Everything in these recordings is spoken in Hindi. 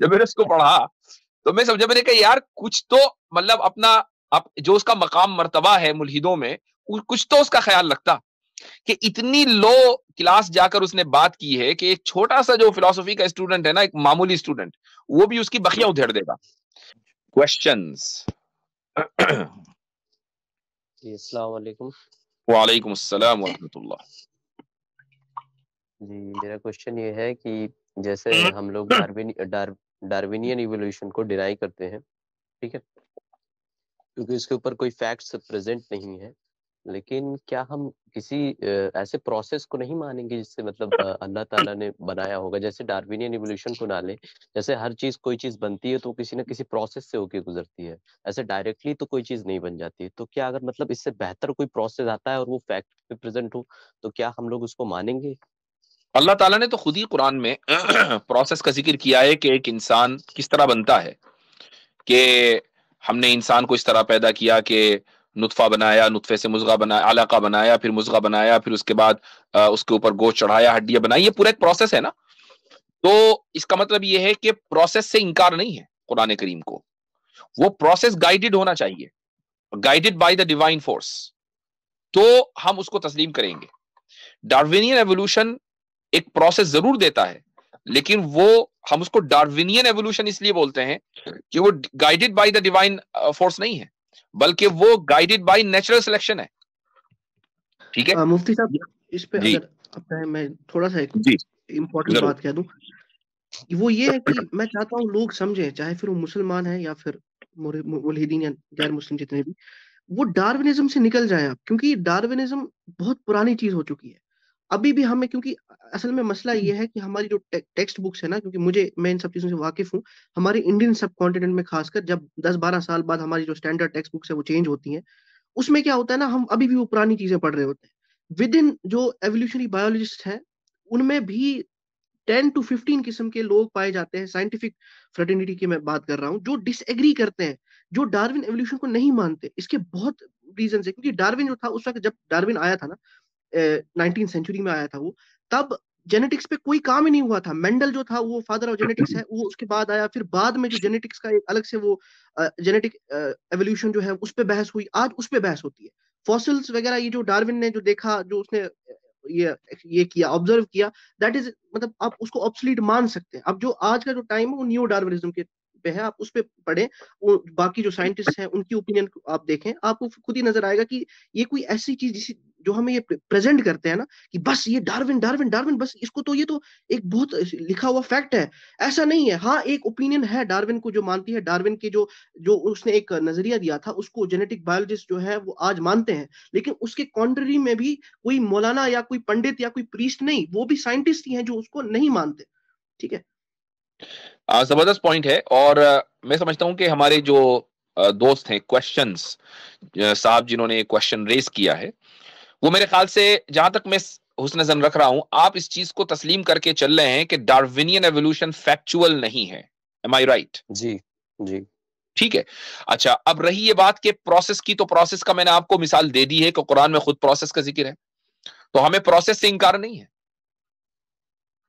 जब मैंने उसको पढ़ा तो मैं समझा मैंने कहा यार कुछ तो मतलब अपना अप, जो उसका मकाम मरतबा है मुलहिदों में कुछ तो उसका ख्याल लगता कि इतनी लो क्लास जाकर उसने बात की है कि एक छोटा सा जो फिलोसफी का स्टूडेंट है ना एक मामूली स्टूडेंट वो भी उसकी बखिया उधेड़ देगा क्वेश्चन जी वालेकुम वालेकुम जी मेरा क्वेश्चन ये है कि जैसे हम्म। हम लोग डार्विनियन इवोल्यूशन को डिनाई करते हैं ठीक है क्योंकि इसके ऊपर कोई फैक्ट्स प्रेजेंट नहीं है लेकिन क्या हम किसी ऐसे प्रोसेस को नहीं मानेंगे जिससे मतलब अल्लाह ताला ने बनाया होगा जैसे डार्विनियन इवोल्यूशन को ना ले जैसे हर चीज कोई चीज बनती है तो किसी ना किसी प्रोसेस से होके गुजरती है ऐसे डायरेक्टली तो कोई चीज नहीं बन जाती है तो क्या अगर मतलब इससे बेहतर कोई प्रोसेस आता है और वो फैक्ट प्रेजेंट हो तो क्या हम लोग उसको मानेंगे अल्लाह ताला ने तो खुद ही कुरान में प्रोसेस का जिक्र किया है कि एक इंसान किस तरह बनता है कि हमने इंसान को इस तरह पैदा किया कि नुतफ़ा बनाया नुतफ़े से मुजगा बनाया अलाका बनाया फिर मुजगा बनाया फिर उसके बाद उसके ऊपर गोश्त चढ़ाया हड्डियां बनाई ये पूरा एक प्रोसेस है ना तो इसका मतलब ये है कि प्रोसेस से इनकार नहीं है कुरान करीम को वो प्रोसेस गाइडेड होना चाहिए guided by the divine force तो हम उसको तस्लीम करेंगे डार्विनियन एवोल्यूशन एक प्रोसेस जरूर देता है लेकिन वो हम उसको डार्विनियन एवोल्यूशन इसलिए बोलते हैं कि वो guided by the divine force नहीं है बल्कि वो गाइडेड बाय नेचुरल सिलेक्शन है ठीक है मुफ्ती uh, साहब इस पे अगर मैं थोड़ा सा एक इम्पोर्टेंट बात कह दूं वो ये है कि मैं चाहता हूं लोग समझे चाहे फिर वो मुसलमान है या फिर मुलहिदीन या गैर मुस्लिम जितने भी वो डार्विनिज्म से निकल जाए आप क्योंकि डार्विनिज्म बहुत पुरानी चीज हो चुकी है अभी भी हमें क्योंकि असल में मसला ये हम्म। है कि हमारी जो टे, टेक्स्ट बुक्स है ना क्योंकि मुझे मैं इन सब चीज़ों से वाकिफ़ हूँ हमारे इंडियन सब कॉन्टिनेंट में खासकर जब दस बारह साल बाद हमारी जो स्टैंडर्ड टेक्स्ट बुक्स है वो चेंज होती है उसमें क्या होता है ना हम अभी भी वो पुरानी चीज़ें पढ़ रहे होते हैं विद इन जो एवोल्यूशनरी बायोलॉजिस्ट हैं उनमें भी टेन टू फिफ्टीन किस्म के लोग पाए जाते हैं साइंटिफिक फ्रेटर्निटी की मैं बात कर रहा हूँ जो डिसएग्री करते हैं जो डार्विन एवोल्यूशन को नहीं मानते इसके बहुत रीजन है क्योंकि डार्विन जो था उस वक्त जब डार्विन आया था ना नाइनटीन सेंचुरी में आया था वो तब जेनेटिक्स पे कोई काम ही नहीं हुआ था मेंडल जो था वो फादर ऑफ जेनेटिक्स है वो उसके बाद आया फिर बाद में जो जेनेटिक्स का एक अलग से वो जेनेटिक एवोल्यूशन जो है उस पर बहस हुई आज उस पर बहस होती है फॉसिल्स वगैरह ये जो डार्विन ने जो देखा जो उसने ये ये किया ऑब्जर्व किया दैट इज मतलब आप उसको ऑब्सलीट मान सकते हैं अब जो आज का जो टाइम है वो न्यू डार्विनिज्म के पे है आप उस पर पढ़े बाकी जो साइंटिस्ट हैं उनकी ओपिनियन आप देखें आपको खुद ही नजर आएगा कि ये कोई ऐसी चीज जो हमें ये प्रेजेंट करते हैं ना कि बस ये डार्विन डार्विन डार्विन बस इसको तो ये तो एक बहुत लिखा हुआ फैक्ट है ऐसा नहीं है हाँ एक ओपिनियन है डार्विन को जो मानती है डार्विन के जो जो उसने एक नजरिया दिया था उसको जेनेटिक बायोलॉजिस्ट जो है वो आज मानते हैं लेकिन उसके कॉन्ट्ररी में भी कोई मौलाना या कोई पंडित या कोई प्रीस्ट नहीं वो भी साइंटिस्ट ही है जो उसको नहीं मानते ठीक है जबरदस्त पॉइंट है और मैं समझता हूँ कि हमारे जो दोस्त हैं क्वेश्चंस साहब जिन्होंने क्वेश्चन रेस किया है वो मेरे ख्याल से जहां तक मैं हुसन जन रख रहा हूं आप इस चीज को तस्लीम करके चल रहे हैं कि डार्विनियन एवोल्यूशन फैक्चुअल नहीं है एम आई राइट जी जी ठीक है अच्छा अब रही ये बात के प्रोसेस की तो प्रोसेस का मैंने आपको मिसाल दे दी है कि कुरान में खुद प्रोसेस का जिक्र है तो हमें प्रोसेस से इनकार नहीं है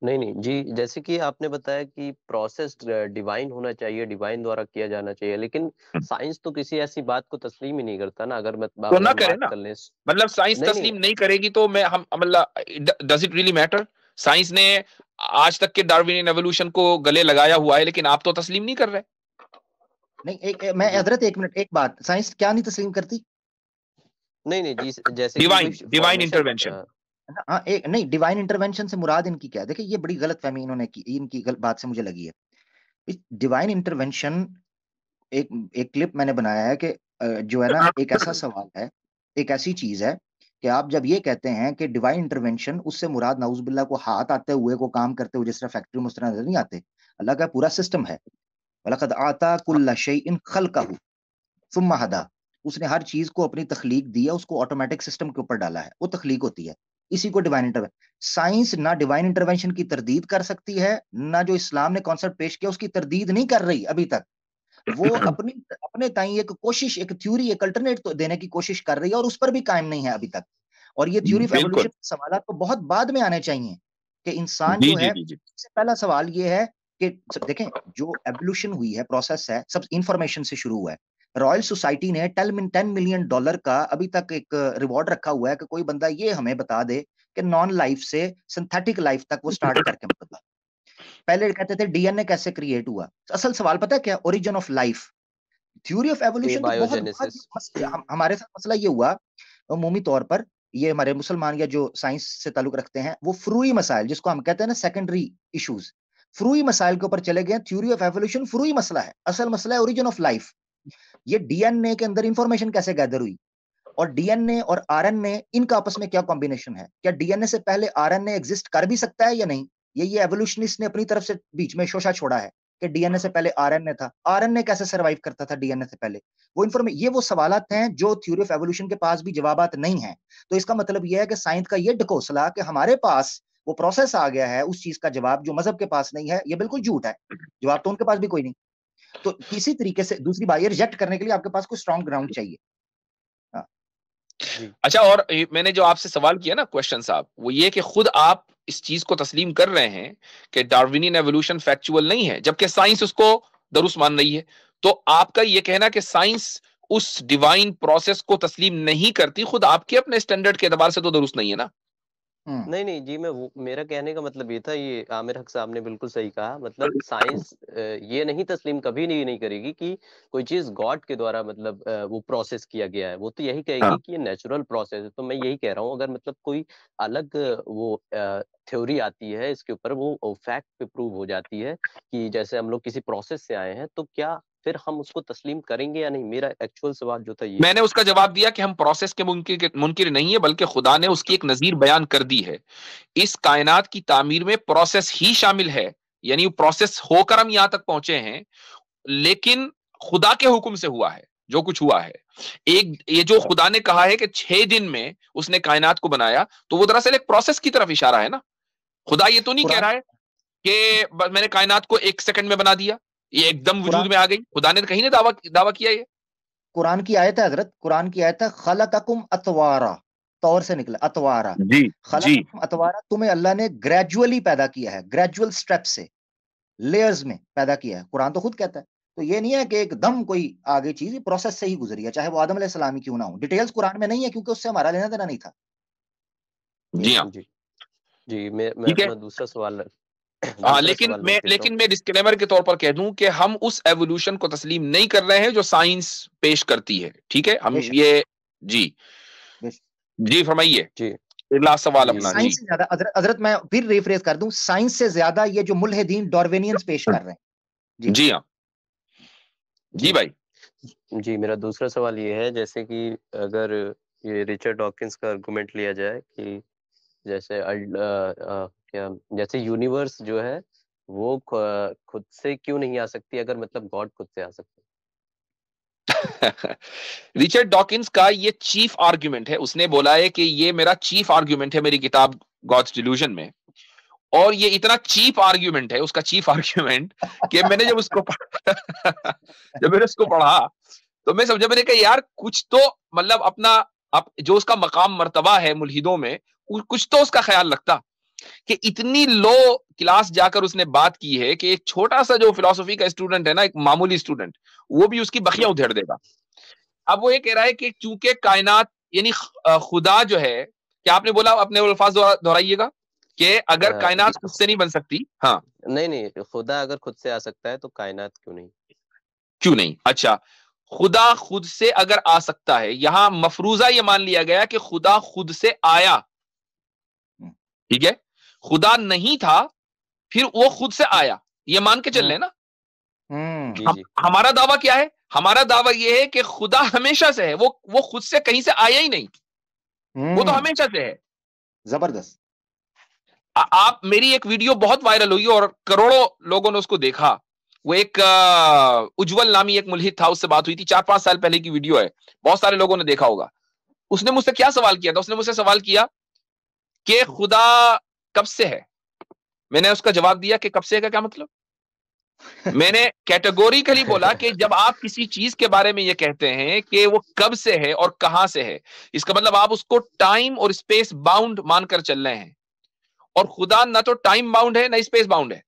नहीं नहीं जी जैसे कि आपने बताया कि प्रोसेस डिवाइन होना चाहिए डिवाइन द्वारा किया जाना चाहिए लेकिन हम्म। साइंस तो किसी ऐसी बात को तस्लीम ही नहीं करता ना अगर मैं तो ना करे ना मतलब साइंस तस्लीम नहीं करेगी तो मैं हम मतलब does it really matter science ने आज तक के डार्विनियन एवोल्यूशन को गले लगाया हुआ है लेकिन आप तो तस्लीम नहीं कर रहे नहीं एक, मैं हजरत एक मिनट एक बात साइंस क्या नहीं तस्लीम करती नहीं नहीं जी जैसे डिवाइन डिवाइन इंटरवेंशन हाँ, एक नहीं डिवाइन इंटरवेंशन से मुराद इनकी क्या है देखिए ये बड़ी गलत फहमी इन्होंने की इनकी गलत बात से मुझे लगी है डिवाइन इंटरवेंशन एक एक क्लिप मैंने बनाया है कि जो है ना एक ऐसा सवाल है एक ऐसी चीज है कि आप जब ये कहते हैं कि डिवाइन इंटरवेंशन उससे मुराद नाउजबिल्ला को हाथ आते हुए को काम करते हुए जिस तरह फैक्ट्री में उस तरह नजर नहीं आते अल्लाह का पूरा सिस्टम है आता इन उसने हर चीज को अपनी तखलीक दी है उसको ऑटोमेटिक सिस्टम के ऊपर डाला है वो तखलीक होती है इसी को डिवाइन इंटरवेंशन साइंस ना डिवाइन इंटरवेंशन की तरदीद कर सकती है ना जो इस्लाम ने कॉन्सेप्ट पेश किया उसकी तरदीद नहीं कर रही अभी तक वो अपनी अपने ताई एक कोशिश एक थ्योरी एक अल्टरनेट तो देने की कोशिश कर रही है और उस पर भी कायम नहीं है अभी तक और ये थ्योरी ऑफ एवोल्यूशन सवाल तो बहुत बाद में आने चाहिए कि इंसान जो है सबसे पहला सवाल ये है कि देखें जो एवोल्यूशन हुई है प्रोसेस है सब इंफॉर्मेशन से शुरू हुआ है रॉयल सोसाइटी ने टेन टेन मिलियन डॉलर का अभी तक एक रिवॉर्ड रखा हुआ है कि कोई बंदा ये हमें बता दे कि नॉन लाइफ से सिंथेटिक लाइफ तक वो स्टार्ट करके मतलब पहले कहते थे डीएनए कैसे क्रिएट हुआ असल सवाल पता है क्या origin of life theory of evolution हमारे साथ मसला ये हुआ अमूमी तौर पर ये हमारे मुसलमान या जो साइंस से ताल्लुक रखते हैं वो फ्रूई मसाइल जिसको हम कहते हैं ना सेकेंडरी इशूज फ्रूई मसाइल के ऊपर चले गए थ्योरी ऑफ एवोल्यूशन फ्रूई मसला है असल मसला है ओरिजिन ऑफ लाइफ ये डीएनए के अंदर इंफॉर्मेशन कैसे गैदर हुई और डीएनए और आरएनए इनका आपस में क्या कॉम्बिनेशन है क्या डीएनए से पहले आरएनए एग्जिस्ट कर भी सकता है या नहीं ये ये एवोल्यूशनिस्ट ने अपनी तरफ से बीच में शोषा छोड़ा है कि डीएनए से पहले आरएनए था आरएनए कैसे सर्वाइव करता था डीएनए से पहले वो इन्फॉर्मे ये वो सवाल हैं जो थ्योरी ऑफ एवोल्यूशन के पास भी जवाब नहीं है तो इसका मतलब यह है कि साइंस का ये ढकोसला कि हमारे पास वो प्रोसेस आ गया है उस चीज का जवाब जो मजहब के पास नहीं है ये बिल्कुल झूठ है जवाब तो उनके पास भी कोई नहीं तो किसी तरीके से दूसरी बात ये रिजेक्ट करने के लिए आपके पास कोई स्ट्रॉन्ग ग्राउंड चाहिए हाँ। अच्छा और मैंने जो आपसे सवाल किया ना क्वेश्चन साहब वो ये कि खुद आप इस चीज को तस्लीम कर रहे हैं कि डार्विनियन एवोल्यूशन फैक्चुअल नहीं है जबकि साइंस उसको दरुस्त मान रही है तो आपका ये कहना कि साइंस उस डिवाइन प्रोसेस को तस्लीम नहीं करती खुद आपके अपने स्टैंडर्ड के अतबार से तो दुरुस्त नहीं है ना हम्म। नहीं, नहीं जी, मैं वो मेरा कहने का मतलब ये था ये आमिर हक साहब ने बिल्कुल सही कहा मतलब साइंस ये नहीं तस्लीम कभी नहीं नहीं करेगी कि कोई चीज़ गॉड के द्वारा मतलब वो प्रोसेस किया गया है। वो तो यही कहेगी हाँ। कि ये नेचुरल प्रोसेस है, तो मैं यही कह रहा हूँ अगर मतलब कोई अलग वो थ्योरी आती है इसके ऊपर वो फैक्ट पे प्रूव हो जाती है कि जैसे हम लोग किसी प्रोसेस से आए हैं, तो क्या फिर हम उसको तस्लीम करेंगे या नहीं मेरा एक्चुअल सवाल जो था ये मैंने उसका जवाब दिया कि हम प्रोसेस के मुनकिर मुनकिर नहीं है बल्कि खुदा ने उसकी एक नजीर बयान कर दी है इस कायनात की तामीर में प्रोसेस ही शामिल है यानी प्रोसेस होकर हम यहां तक पहुंचे हैं लेकिन खुदा के हुक्म से हुआ है जो कुछ हुआ है एक ये जो खुदा ने कहा है कि छह दिन में उसने कायनात को बनाया तो वो दरअसल एक प्रोसेस की तरफ इशारा है ना खुदा ये तो नहीं कह रहा है कि मैंने कायनात को एक सेकंड में बना दिया ये एकदम वजूद में आ गई खुदा ने तो कहीं ने दावा दावा किया ये कुरान की आयत है हजरत कुरान की आयत है खलकुम अतवारा तौर से निकला अतवारा जी खलकुम अतवारा तुम्हें अल्लाह ने ग्रेजुअली पैदा किया है ग्रेजुअल स्टेप से लेयर्स में पैदा किया है कुरान तो खुद कहता है तो ये नहीं है कि एकदम कोई आगे चीज प्रोसेस से ही गुजरी है चाहे वो आदम सलामी क्यों ना हो डिटेल्स कुरान में नहीं है क्योंकि उससे हमारा लेना देना नहीं था जी जी हाँ। जी मैं, मैं दूसरा सवाल आ, हाँ, हाँ, लेकिन मैं लेकिन मैं डिस्क्लेमर के तौर पर कह दूं कि हम उस एवोल्यूशन को तस्लीम नहीं कर रहे हैं जो साइंस पेश करती है ठीक है हम ये जी जी फरमाइए सवाल अपना साइंस से ज्यादा मैं फिर रिफ्रेस कर दूं साइंस से ज्यादा ये जो मुलहदीन डॉर्वेनियंस पेश कर रहे हैं जी जी हाँ जी भाई जी मेरा दूसरा सवाल ये है जैसे कि अगर ये रिचर्ड डॉकिंस का आर्गुमेंट लिया जाए कि जैसे जैसे यूनिवर्स जो है वो खुद से क्यों नहीं आ सकती अगर मतलब गॉड खुद से आ सकते रिचर्ड डॉकिंस का ये चीफ आर्ग्यूमेंट है उसने बोला है कि ये मेरा चीफ आर्ग्यूमेंट है मेरी किताब गॉड्स डिल्यूजन में और ये इतना चीप आर्ग्यूमेंट है उसका चीफ आर्ग्यूमेंट कि मैंने जब उसको जब मैंने उसको पढ़ा तो मैं समझा मैंने कहा यार कुछ तो मतलब अपना अप, जो उसका मकाम मर्तबा है मुलहिदों में कुछ तो उसका ख्याल लगता कि इतनी लो क्लास जाकर उसने बात की है कि एक छोटा सा जो फिलोसफी का स्टूडेंट है ना एक मामूली स्टूडेंट वो भी उसकी बखिया उधेड़ देगा अब वो ये कह रहा है कि चूंकि कायनात यानी खुदा जो है क्या आपने बोला अपने अल्फाज दोहराइएगा कि अगर कायनात खुद से नहीं बन सकती हाँ नहीं नहीं खुदा अगर खुद से आ सकता है तो कायनात क्यों नहीं क्यों नहीं अच्छा खुदा खुद से अगर आ सकता है यहां मफरूजा यह मान लिया गया कि खुदा खुद से आया हम्म। ठीक है खुदा नहीं था फिर वो खुद से आया ये मान के चल रहे हम्म। ना हम्म, हम, हमारा दावा क्या है हमारा दावा ये है कि खुदा हमेशा से है वो वो खुद से कहीं से आया ही नहीं वो तो हम्म। हमेशा से है जबरदस्त आप मेरी एक वीडियो बहुत वायरल हुई और करोड़ों लोगों ने उसको देखा वो एक उज्जवल नामी एक मुलहित था उससे बात हुई थी चार पांच साल पहले की वीडियो है बहुत सारे लोगों ने देखा होगा उसने मुझसे क्या सवाल किया था उसने मुझसे सवाल किया कि खुदा कब से है मैंने उसका जवाब दिया कि कब से है का क्या मतलब मैंने कैटेगोरिकली बोला कि जब आप किसी चीज के बारे में ये कहते हैं कि वो कब से है और कहां से है इसका मतलब आप उसको टाइम और स्पेस बाउंड मानकर चल रहे हैं और खुदा ना तो टाइम बाउंड है ना स्पेस बाउंड है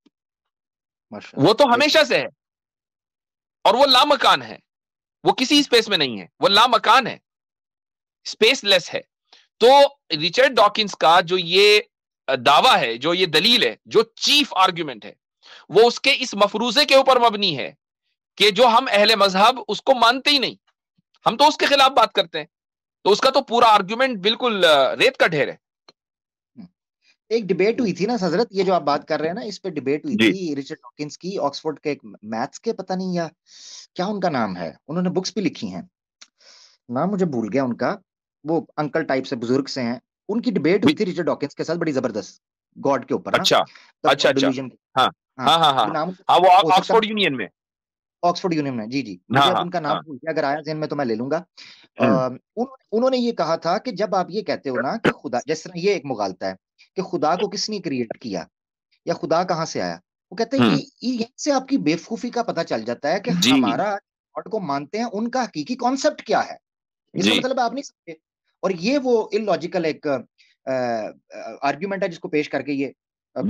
वो तो हमेशा से है और वो लामकान है वो किसी स्पेस में नहीं है वो लामकान है स्पेसलेस है तो रिचर्ड डॉकिंस का जो ये दावा है जो ये दलील है जो चीफ आर्ग्यूमेंट है वो उसके इस मफरूजे के ऊपर मबनी है कि जो हम अहले मजहब उसको मानते ही नहीं हम तो उसके खिलाफ बात करते हैं तो उसका तो पूरा आर्ग्यूमेंट बिल्कुल रेत का ढेर है हम्म। एक डिबेट हुई थी ना हजरत ये जो आप बात कर रहे हैं ना इस पे डिबेट हुई थी रिचर्ड हॉकिंस की ऑक्सफोर्ड के एक मैथ्स के पता नहीं या क्या उनका नाम है उन्होंने बुक्स भी लिखी हैं नाम मुझे भूल गया उनका वो अंकल टाइप से बुजुर्ग से हैं उनकी डिबेट हुई थी रिचर्ड डॉकिंस के साथ बड़ी जबरदस्त गॉड के ऊपर हाँ। अच्छा अच्छा अच्छा हाँ हाँ हाँ, हाँ, हाँ। वो ऑक्सफोर्ड यूनियन में ऑक्सफोर्ड यूनियन में जी जी मुझे अब उनका नाम भूल गया अगर आया जहन में तो मैं ले लूंगा हम्म। उन, उन्होंने ये कहा था कि जब आप ये कहते हो ना कि खुदा जिस तरह ये एक मुगालता है कि खुदा को किसने क्रिएट किया या खुदा कहाँ से आया वो कहते हैं कि हम्म। यहीं से आपकी बेवकूफी का पता चल जाता है कि हमारा गॉड को मानते हैं उनका हकीकी कॉन्सेप्ट क्या है इसका मतलब आप नहीं समझे और ये वो इलॉजिकल एक आर्ग्यूमेंट है जिसको पेश करके ये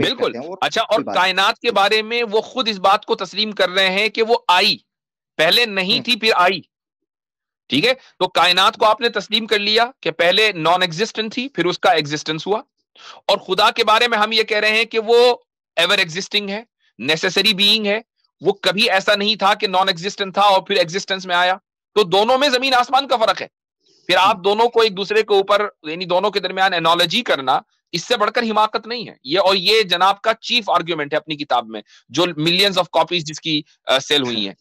बिल्कुल और अच्छा और कायनात के बारे में वो खुद इस बात को तस्लीम कर रहे हैं कि वो आई पहले नहीं हम्म। थी फिर आई ठीक है तो कायनात को आपने तस्लीम कर लिया कि पहले नॉन एग्जिस्टेंट थी फिर उसका एग्जिस्टेंस हुआ और खुदा के बारे में हम ये कह रहे हैं कि वो एवर एग्जिस्टिंग है नेसेसरी बीइंग है वो कभी ऐसा नहीं था कि नॉन एग्जिस्टेंट था और फिर एग्जिस्टेंस में आया तो दोनों में जमीन आसमान का फर्क है फिर आप दोनों को एक दूसरे के ऊपर यानी दोनों के दरमियान एनोलॉजी करना इससे बढ़कर हिमाकत नहीं है ये और ये जनाब का चीफ आर्ग्यूमेंट है अपनी किताब में जो मिलियंस ऑफ कॉपीज जिसकी सेल हुई है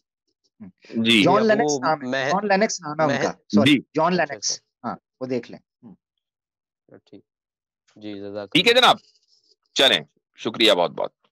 जी जॉन लेनेक्स नाम जॉन लेनेक्स नाम है उनका सॉरी जॉन लेनेक्स वो देख लें हम्म। ठीक जी ठीक है जनाब चलें शुक्रिया बहुत बहुत